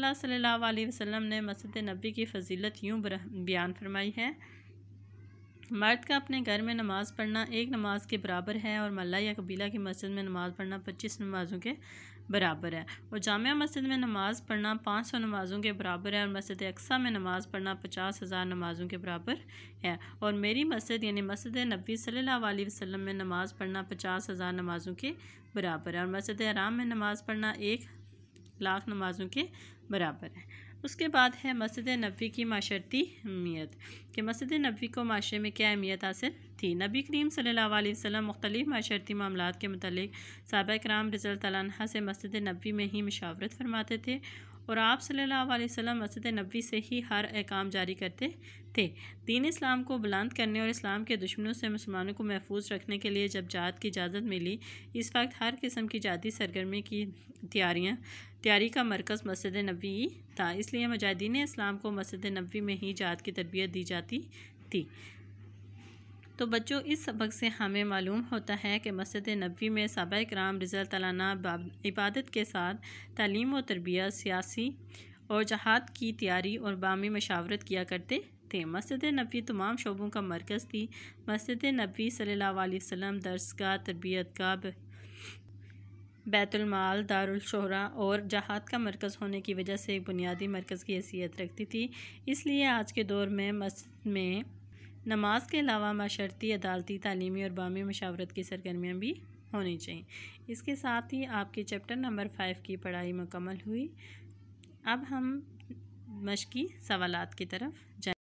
रसूलुल्लाह सल्लल्लाहु अलैहि वसल्लम ने मस्जिद नबी की फजीलत यूँ बयान फरमाई है मर्द का अपने घर में नमाज़ पढ़ना एक नमाज के बराबर है और मल्ला या कबीला की मस्जिद में नमाज़ पढ़ना पच्चीस नमाज़ों के बराबर है और जामिया मस्जिद में नमाज़ पढ़ना पाँच सौ नमाज़ों के बराबर है और मस्जिद अक्सा में नमाज़ पढ़ना पचास हज़ार नमाज़ों के बराबर है और मेरी मस्जिद यानी मस्जिद नबी सल्लल्लाहु वसलम में नमाज़ पढ़ना पचास हज़ार नमाज़ों के बराबर है और मस्जिद आराम में नमाज़ पढ़ना एक लाख नमाज़ों के बराबर है उसके बाद है मस्जिद नबी की माशरती अहमियत कि मस्जिद नबी को माशरे में क्या अहमियत हासिल थी नबी करीम सल्ला वसम माशरती मामला के मतलब सबा कराम रज़ल्तः से मस्जिद नबी में ही मशावरत फरमाते थे और आप सल्ला वसम मस्जिद नबी से ही हर अहकाम जारी करते थे दीन इस्लाम को बुलंद करने और इस्लाम के दुश्मनों से मुसलमानों को महफूज रखने के लिए जब जात की इजाज़त मिली इस वक्त हर किस्म की जाति सरगर्मी की तैयारियाँ तैयारी का मरकज़ मस्जिद नबी था इसलिए मजाहदीन इस्लाम को मस्जिद नबी में ही जात की तरबियत दी जाती थी तो बच्चों इस सबक से हमें मालूम होता है कि मस्जिद नबी में सबा कराम रज़ल तलाना इबादत के साथ तलीम व तरबियत सियासी और जहाद की तैयारी और बामी मशावरत किया करते थे मस्जिद नबी तमाम शोबों का मरकज़ थी मस्जिद नबी सल्ला वसम दर्स का तरबियत का बैतुलमाल दारशहरा और जहाद का मरकज़ होने की वजह से एक बुनियादी मरकज़ की हैसियत रखती थी इसलिए आज के दौर में मस्जिद में नमाज के अलावा माशरती अदालती तालीमी और बामी मशावरत की सरगर्मियाँ भी होनी चाहिए इसके साथ ही आपके चैप्टर नंबर फाइव की पढ़ाई मुकम्मल हुई अब हम मश्की सवालत की तरफ जाए